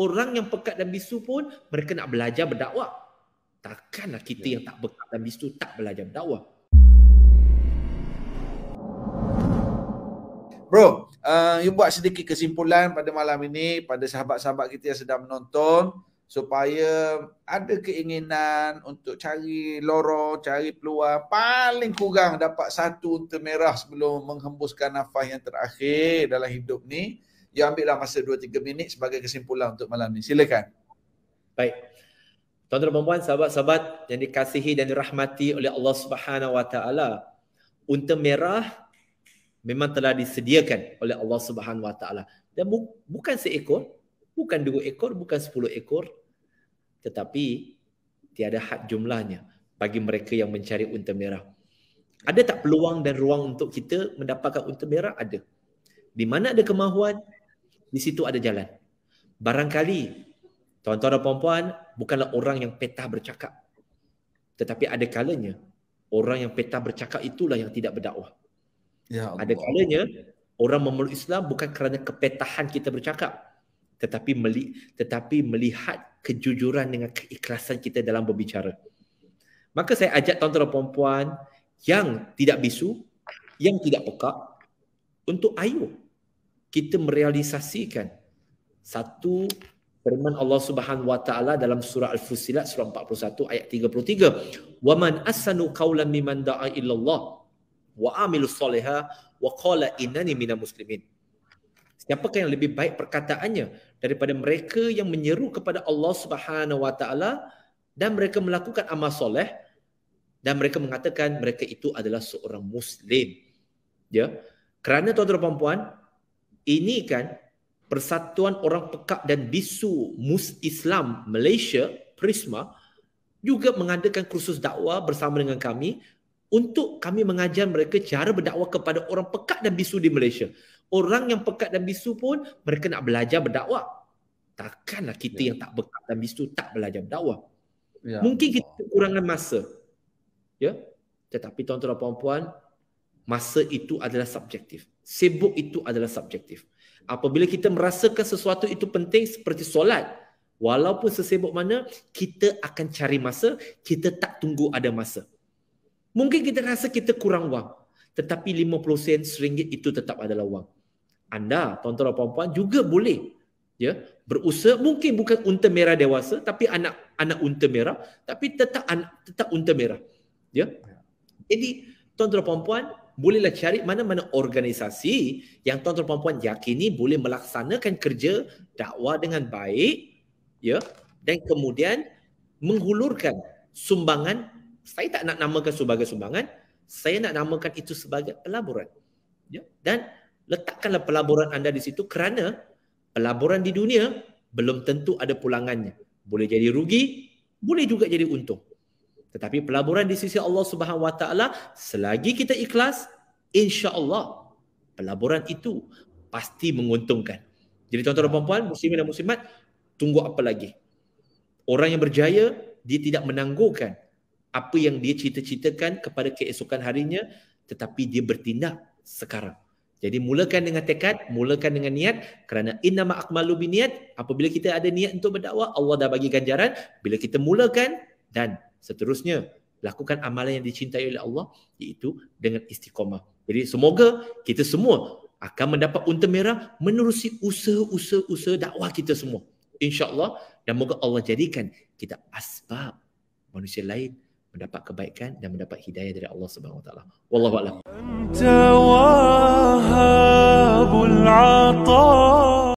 Orang yang pekat dan bisu pun mereka nak belajar berdakwah. Takkanlah kita ya. yang tak pekat dan bisu tak belajar berdakwah. Bro, uh, you buat sedikit kesimpulan pada malam ini pada sahabat-sahabat kita yang sedang menonton supaya ada keinginan untuk cari lorong, cari peluang paling kurang dapat satu unta merah sebelum menghembuskan nafas yang terakhir dalam hidup ni you ambillah masa 2-3 minit sebagai kesimpulan untuk malam ini. Silakan. Baik. Tuan-tuan dan puan-puan, sahabat-sahabat yang dikasihi dan dirahmati oleh Allah Subhanahu Wa Taala, unta merah memang telah disediakan oleh Allah Subhanahu Wa Taala. Dan bu- bukan seekor, bukan dua ekor, bukan sepuluh ekor, tetapi tiada had jumlahnya bagi mereka yang mencari unta merah. Ada tak peluang dan ruang untuk kita mendapatkan unta merah? Ada. Di mana ada kemahuan, di situ ada jalan. Barangkali tuan-tuan dan puan-puan bukanlah orang yang petah bercakap. Tetapi ada kalanya orang yang petah bercakap itulah yang tidak berdakwah. Ya Ada kalanya orang memeluk Islam bukan kerana kepetahan kita bercakap tetapi meli- tetapi melihat kejujuran dengan keikhlasan kita dalam berbicara. Maka saya ajak tuan-tuan dan puan-puan yang tidak bisu, yang tidak pekak untuk ayuh kita merealisasikan satu firman Allah Subhanahu Wa Taala dalam surah Al-Fusilat surah 41 ayat 33 wa man asanu qawlan mimman da'a illa Allah wa amilu salihah wa qala innani minal muslimin siapakah yang lebih baik perkataannya daripada mereka yang menyeru kepada Allah Subhanahu Wa Taala dan mereka melakukan amal soleh dan mereka mengatakan mereka itu adalah seorang muslim ya kerana tuan-tuan dan puan-puan ini kan Persatuan Orang Pekak dan Bisu Mus Islam Malaysia Prisma juga mengadakan kursus dakwah bersama dengan kami untuk kami mengajar mereka cara berdakwah kepada orang pekat dan bisu di Malaysia. Orang yang pekat dan bisu pun mereka nak belajar berdakwah. Takkanlah kita ya. yang tak pekat dan bisu tak belajar berdakwah. Ya. Mungkin kita kekurangan masa. Ya. Tetapi tuan-tuan dan puan-puan, masa itu adalah subjektif. Sibuk itu adalah subjektif. Apabila kita merasakan sesuatu itu penting seperti solat, walaupun sesibuk mana, kita akan cari masa, kita tak tunggu ada masa. Mungkin kita rasa kita kurang wang, tetapi 50 sen seringgit itu tetap adalah wang. Anda, tuan-tuan dan puan-puan juga boleh ya berusaha mungkin bukan unta merah dewasa tapi anak anak unta merah tapi tetap tetap unta merah ya jadi tuan-tuan puan-puan bolehlah cari mana-mana organisasi yang tuan-tuan puan-puan yakini boleh melaksanakan kerja dakwah dengan baik ya dan kemudian menghulurkan sumbangan saya tak nak namakan sebagai sumbangan saya nak namakan itu sebagai pelaburan ya dan letakkanlah pelaburan anda di situ kerana pelaburan di dunia belum tentu ada pulangannya boleh jadi rugi boleh juga jadi untung tetapi pelaburan di sisi Allah Subhanahu Wa Taala selagi kita ikhlas, insya-Allah pelaburan itu pasti menguntungkan. Jadi tuan-tuan dan puan-puan, muslimin dan muslimat, tunggu apa lagi? Orang yang berjaya dia tidak menangguhkan apa yang dia cita-citakan kepada keesokan harinya tetapi dia bertindak sekarang. Jadi mulakan dengan tekad, mulakan dengan niat kerana inna ma'akmalu biniat apabila kita ada niat untuk berdakwah Allah dah bagi ganjaran bila kita mulakan dan Seterusnya, lakukan amalan yang dicintai oleh Allah iaitu dengan istiqamah. Jadi semoga kita semua akan mendapat unta merah menerusi usaha usaha dakwah kita semua. InsyaAllah dan moga Allah jadikan kita asbab manusia lain mendapat kebaikan dan mendapat hidayah dari Allah Subhanahu Wa Taala. Wallahu a'lam.